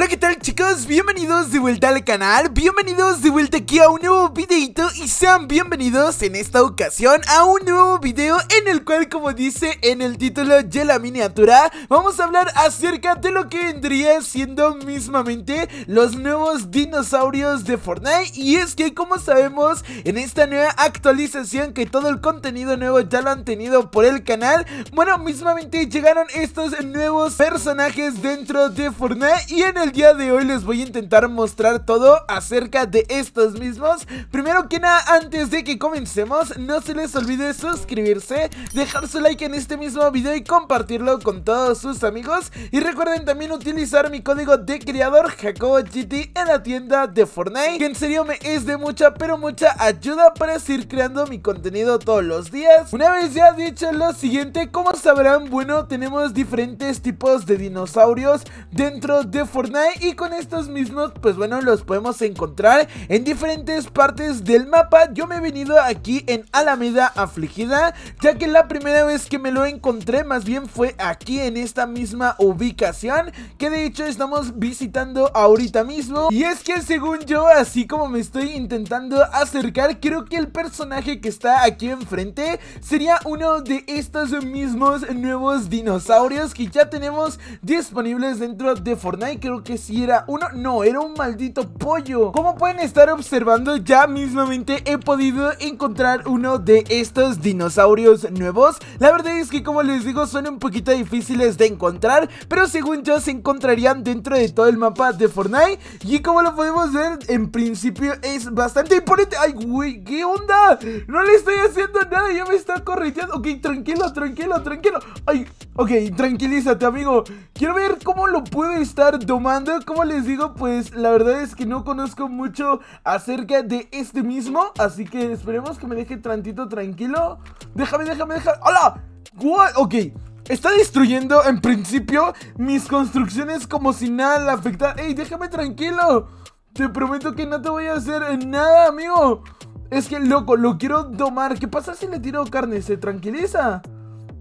Hola qué tal chicos, bienvenidos de vuelta al canal, bienvenidos de vuelta aquí a un nuevo videito y sean bienvenidos en esta ocasión a un nuevo video en el cual como dice en el título de la miniatura Vamos a hablar acerca de lo que vendría siendo mismamente los nuevos dinosaurios de Fortnite Y es que como sabemos en esta nueva actualización que todo el contenido nuevo ya lo han tenido por el canal Bueno mismamente llegaron estos nuevos personajes dentro de Fortnite y en el el día de hoy les voy a intentar mostrar todo acerca de estos mismos Primero que nada, antes de que comencemos, no se les olvide suscribirse Dejar su like en este mismo video y compartirlo con todos sus amigos Y recuerden también utilizar mi código de creador GT en la tienda de Fortnite Que en serio me es de mucha pero mucha ayuda para seguir creando mi contenido todos los días Una vez ya dicho lo siguiente, como sabrán, bueno, tenemos diferentes tipos de dinosaurios dentro de Fortnite y con estos mismos pues bueno los podemos encontrar en diferentes partes del mapa Yo me he venido aquí en Alameda Afligida ya que la primera vez que me lo encontré más bien fue aquí en esta misma ubicación Que de hecho estamos visitando ahorita mismo Y es que según yo así como me estoy intentando acercar creo que el personaje que está aquí enfrente sería uno de estos mismos nuevos dinosaurios que ya tenemos disponibles dentro de Fortnite Creo que si era uno, no, era un maldito pollo Como pueden estar observando, ya mismamente he podido encontrar uno de estos dinosaurios nuevos La verdad es que como les digo, son un poquito difíciles de encontrar Pero según yo, se encontrarían dentro de todo el mapa de Fortnite Y como lo podemos ver, en principio es bastante imponente ¡Ay, güey! ¿Qué onda? No le estoy haciendo nada, ya me está correteando Ok, tranquilo, tranquilo, tranquilo Ay, ok, tranquilízate, amigo Quiero ver cómo lo puedo estar domando como les digo, pues la verdad es que no conozco mucho acerca de este mismo. Así que esperemos que me deje tantito tranquilo. Déjame, déjame, déjame. ¡Hola! ¿What? Ok. Está destruyendo en principio mis construcciones como si nada le afectara. ¡Ey, déjame tranquilo! Te prometo que no te voy a hacer nada, amigo. Es que, loco, lo quiero domar. ¿Qué pasa si le tiro carne? ¿Se tranquiliza?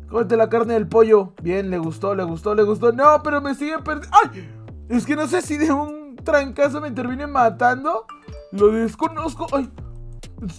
Cómete la carne del pollo. Bien, le gustó, le gustó, le gustó. No, pero me sigue perdiendo. ¡Ay! Es que no sé si de un trancazo me termine matando. Lo desconozco. Ay.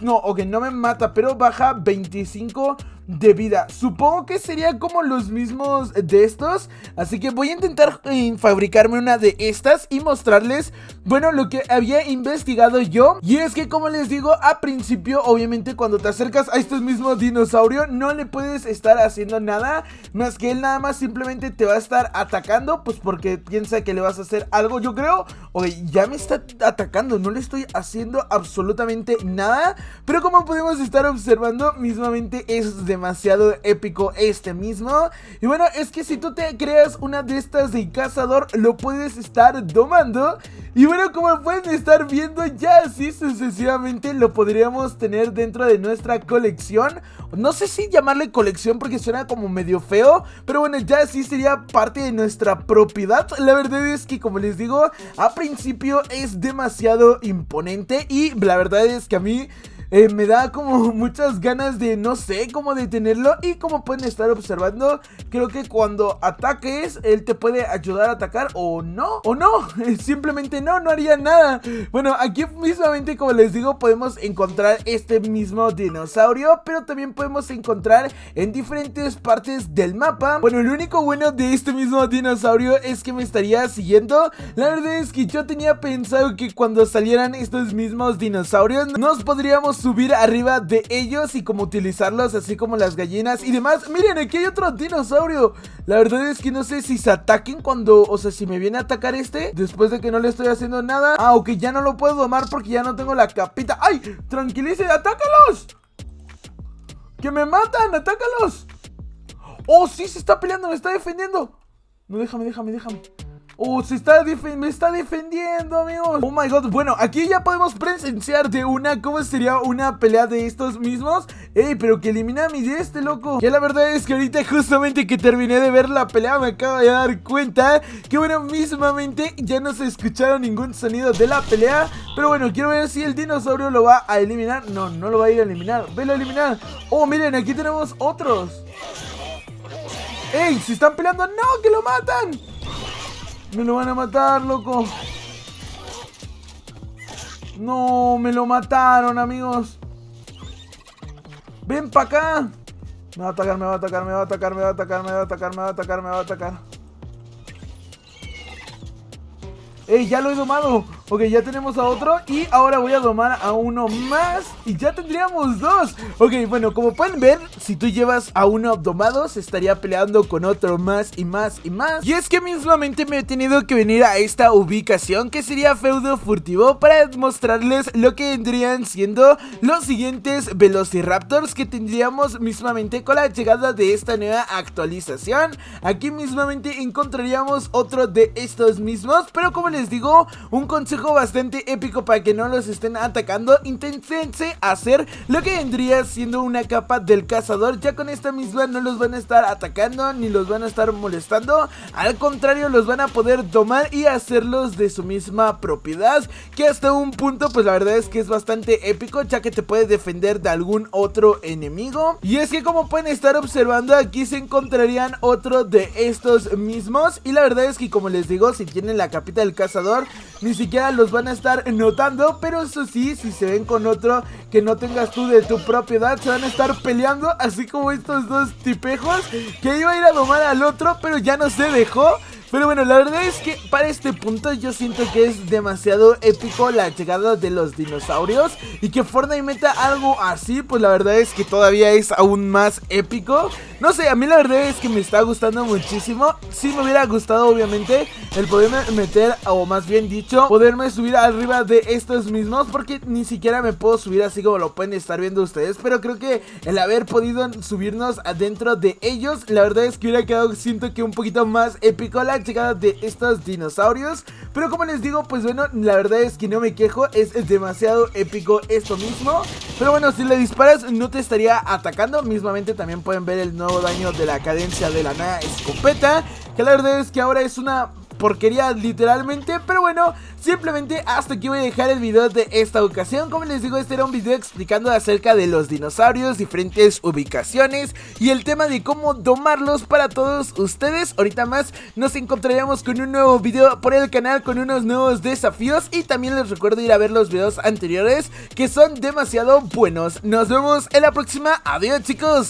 No, ok, no me mata, pero baja 25 de vida. Supongo que sería como los mismos de estos. Así que voy a intentar eh, fabricarme una de estas y mostrarles, bueno, lo que había investigado yo. Y es que, como les digo, a principio, obviamente, cuando te acercas a estos mismos Dinosaurios, no le puedes estar haciendo nada. Más que él nada más simplemente te va a estar atacando, pues porque piensa que le vas a hacer algo, yo creo. Oye, ya me está atacando, no le estoy haciendo absolutamente nada. Pero como podemos estar observando, mismamente es de demasiado épico este mismo. Y bueno, es que si tú te creas una de estas de cazador, lo puedes estar domando. Y bueno, como pueden estar viendo, ya así sucesivamente lo podríamos tener dentro de nuestra colección. No sé si llamarle colección porque suena como medio feo, pero bueno, ya así sería parte de nuestra propiedad. La verdad es que, como les digo, a principio es demasiado imponente y la verdad es que a mí eh, me da como muchas ganas de, no sé, cómo detenerlo. Y como pueden estar observando, creo que cuando ataques, él te puede ayudar a atacar o no, o no. Eh, simplemente no, no haría nada. Bueno, aquí mismamente, como les digo, podemos encontrar este mismo dinosaurio, pero también podemos encontrar en diferentes partes del mapa. Bueno, lo único bueno de este mismo dinosaurio es que me estaría siguiendo. La verdad es que yo tenía pensado que cuando salieran estos mismos dinosaurios, nos podríamos subir arriba de ellos y como utilizarlos así como las gallinas y demás Miren, aquí hay otro dinosaurio La verdad es que no sé si se ataquen cuando, o sea, si me viene a atacar este Después de que no le estoy haciendo nada Ah, ok, ya no lo puedo domar porque ya no tengo la capita ¡Ay! ¡Tranquilice! ¡Atácalos! ¡Que me matan! ¡Atácalos! ¡Oh, sí! Se está peleando, me está defendiendo No, déjame, déjame, déjame Oh, se está me está defendiendo, amigos Oh my god, bueno, aquí ya podemos presenciar de una ¿Cómo sería una pelea de estos mismos? Ey, pero que elimina a mi de este, loco Ya la verdad es que ahorita justamente que terminé de ver la pelea Me acabo de dar cuenta que bueno, mismamente ya no se escucharon ningún sonido de la pelea Pero bueno, quiero ver si el dinosaurio lo va a eliminar No, no lo va a ir a eliminar, velo a eliminar Oh, miren, aquí tenemos otros ¡Ey! ¡Se están peleando! ¡No! ¡Que lo matan! Me lo van a matar, loco. No, me lo mataron, amigos. Ven para acá. Me va a atacar, me va a atacar, me va a atacar, me va a atacar, me va a atacar, me va a atacar, me va a atacar. ¡Ey, ya lo he domado! Ok, ya tenemos a otro y ahora voy a domar a uno más y ya tendríamos dos Ok, bueno, como pueden ver, si tú llevas a uno domado se estaría peleando con otro más y más y más Y es que mismamente me he tenido que venir a esta ubicación que sería feudo furtivo para mostrarles lo que vendrían siendo los siguientes velociraptors que tendríamos mismamente con la llegada de esta nueva actualización Aquí mismamente encontraríamos otro de estos mismos, pero como les digo, un consejo bastante épico para que no los estén atacando, intentense hacer lo que vendría siendo una capa del cazador, ya con esta misma no los van a estar atacando ni los van a estar molestando, al contrario los van a poder tomar y hacerlos de su misma propiedad, que hasta un punto pues la verdad es que es bastante épico, ya que te puede defender de algún otro enemigo, y es que como pueden estar observando aquí se encontrarían otro de estos mismos, y la verdad es que como les digo, si tienen la capita del cazador, ni siquiera los van a estar notando, pero eso sí, si se ven con otro que no tengas tú de tu propiedad, se van a estar peleando, así como estos dos tipejos que iba a ir a domar al otro, pero ya no se dejó. Pero bueno, la verdad es que para este punto yo siento que es demasiado épico la llegada de los dinosaurios y que Fortnite meta algo así, pues la verdad es que todavía es aún más épico. No sé, a mí la verdad es que me está gustando muchísimo. Sí me hubiera gustado obviamente el poder meter, o más bien dicho, poderme subir arriba de estos mismos porque ni siquiera me puedo subir así como lo pueden estar viendo ustedes, pero creo que el haber podido subirnos adentro de ellos, la verdad es que hubiera quedado siento que un poquito más épico la de estos dinosaurios. Pero como les digo, pues bueno, la verdad es que no me quejo, es, es demasiado épico esto mismo. Pero bueno, si le disparas no te estaría atacando. Mismamente también pueden ver el nuevo daño de la cadencia de la nada escopeta. Que la verdad es que ahora es una porquería literalmente Pero bueno, simplemente hasta aquí voy a dejar el video de esta ocasión Como les digo, este era un video explicando acerca de los dinosaurios, diferentes ubicaciones Y el tema de cómo domarlos para todos ustedes Ahorita más nos encontraremos con un nuevo video por el canal con unos nuevos desafíos Y también les recuerdo ir a ver los videos anteriores que son demasiado buenos Nos vemos en la próxima, adiós chicos